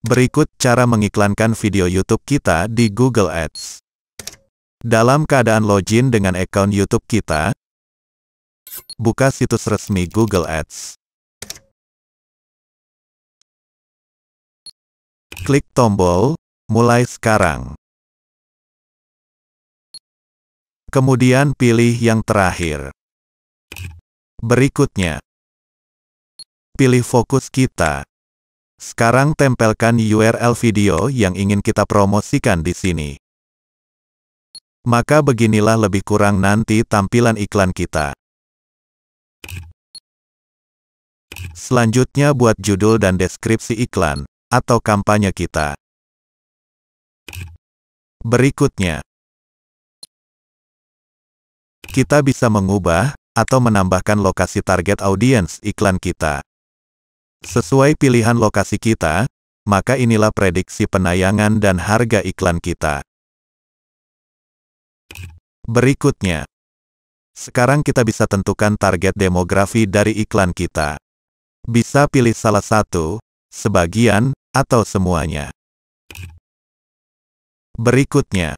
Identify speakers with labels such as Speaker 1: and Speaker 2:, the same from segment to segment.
Speaker 1: Berikut cara mengiklankan video YouTube kita di Google Ads. Dalam keadaan login dengan akun YouTube kita, buka
Speaker 2: situs resmi Google Ads. Klik tombol Mulai sekarang. Kemudian pilih yang terakhir.
Speaker 1: Berikutnya, pilih fokus kita. Sekarang tempelkan URL video yang ingin kita promosikan di sini. Maka beginilah lebih kurang nanti tampilan iklan kita. Selanjutnya buat judul dan deskripsi iklan,
Speaker 2: atau kampanye kita. Berikutnya,
Speaker 1: kita bisa mengubah atau menambahkan lokasi target audiens iklan kita. Sesuai pilihan lokasi kita, maka inilah prediksi penayangan dan harga iklan kita. Berikutnya. Sekarang kita bisa tentukan target demografi dari iklan kita. Bisa pilih salah satu, sebagian, atau semuanya. Berikutnya.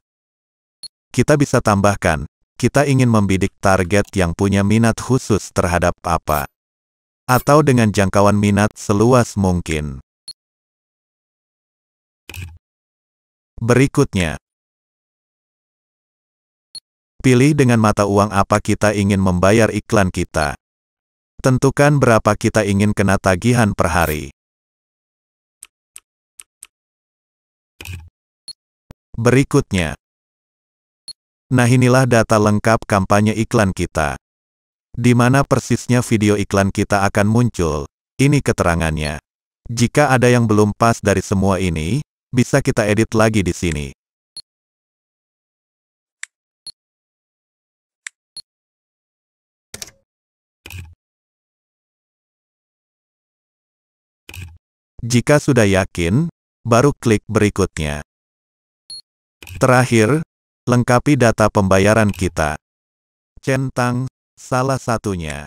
Speaker 1: Kita bisa tambahkan, kita ingin membidik target yang punya minat khusus terhadap apa atau dengan jangkauan minat seluas mungkin.
Speaker 2: Berikutnya,
Speaker 1: pilih dengan mata uang apa kita ingin membayar iklan kita. Tentukan berapa kita ingin kena tagihan per hari.
Speaker 2: Berikutnya.
Speaker 1: Nah inilah data lengkap kampanye iklan kita. Di mana persisnya video iklan kita akan muncul, ini keterangannya. Jika ada yang belum pas dari semua ini, bisa kita edit lagi di sini.
Speaker 2: Jika sudah
Speaker 1: yakin, baru klik berikutnya. Terakhir, lengkapi data pembayaran kita. Centang salah satunya.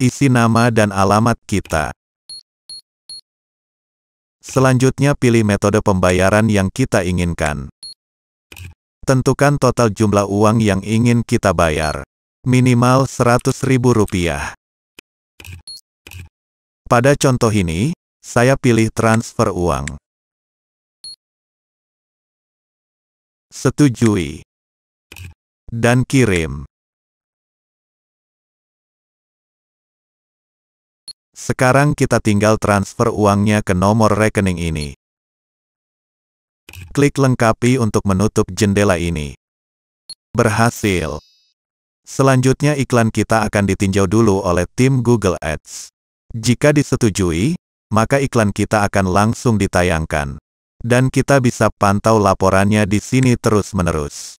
Speaker 2: Isi nama dan alamat
Speaker 1: kita. Selanjutnya pilih metode pembayaran yang kita inginkan. Tentukan total jumlah uang yang ingin kita bayar. Minimal Rp100.000. Pada contoh ini, saya pilih transfer uang.
Speaker 2: Setujui dan kirim.
Speaker 1: Sekarang kita tinggal transfer uangnya ke nomor rekening ini. Klik lengkapi untuk menutup jendela ini. Berhasil. Selanjutnya iklan kita akan ditinjau dulu oleh tim Google Ads. Jika disetujui, maka iklan kita akan langsung ditayangkan. Dan kita bisa pantau laporannya di sini terus-menerus.